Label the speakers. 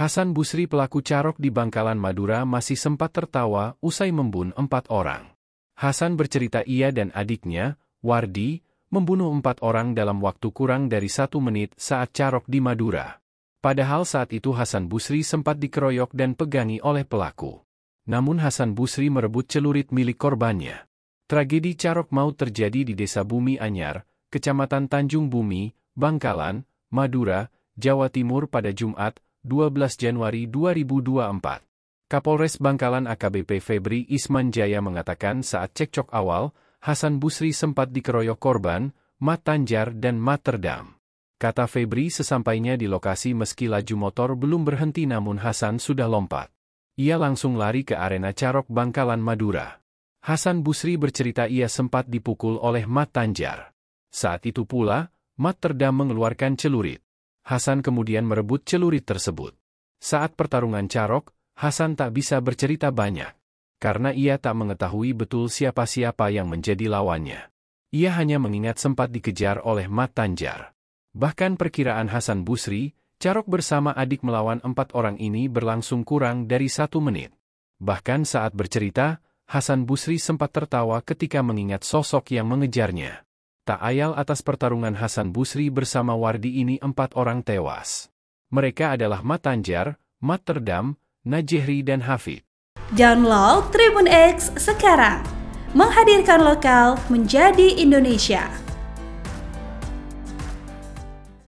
Speaker 1: Hasan Busri pelaku carok di Bangkalan Madura masih sempat tertawa usai membun empat orang. Hasan bercerita ia dan adiknya, Wardi, membunuh empat orang dalam waktu kurang dari satu menit saat carok di Madura. Padahal saat itu Hasan Busri sempat dikeroyok dan pegangi oleh pelaku. Namun Hasan Busri merebut celurit milik korbannya. Tragedi carok maut terjadi di Desa Bumi Anyar, Kecamatan Tanjung Bumi, Bangkalan, Madura, Jawa Timur pada Jumat, 12 Januari 2024. Kapolres Bangkalan AKBP Febri Isman Jaya mengatakan saat cekcok awal, Hasan Busri sempat dikeroyok korban, Mat Tanjar dan Mat Terdam. Kata Febri sesampainya di lokasi meski laju motor belum berhenti namun Hasan sudah lompat. Ia langsung lari ke arena Carok Bangkalan Madura. Hasan Busri bercerita ia sempat dipukul oleh Mat Tanjar. Saat itu pula, Mat Terdam mengeluarkan celurit. Hasan kemudian merebut celurit tersebut. Saat pertarungan carok, Hasan tak bisa bercerita banyak, karena ia tak mengetahui betul siapa-siapa yang menjadi lawannya. Ia hanya mengingat sempat dikejar oleh Mat Tanjar. Bahkan perkiraan Hasan Busri, carok bersama adik melawan empat orang ini berlangsung kurang dari satu menit. Bahkan saat bercerita, Hasan Busri sempat tertawa ketika mengingat sosok yang mengejarnya. Tak ayal atas pertarungan Hasan Busri bersama Wardi ini empat orang tewas. Mereka adalah Matanjar, Materdam, Najihri dan Hafid. Download Tribun X sekarang. Menghadirkan lokal menjadi Indonesia.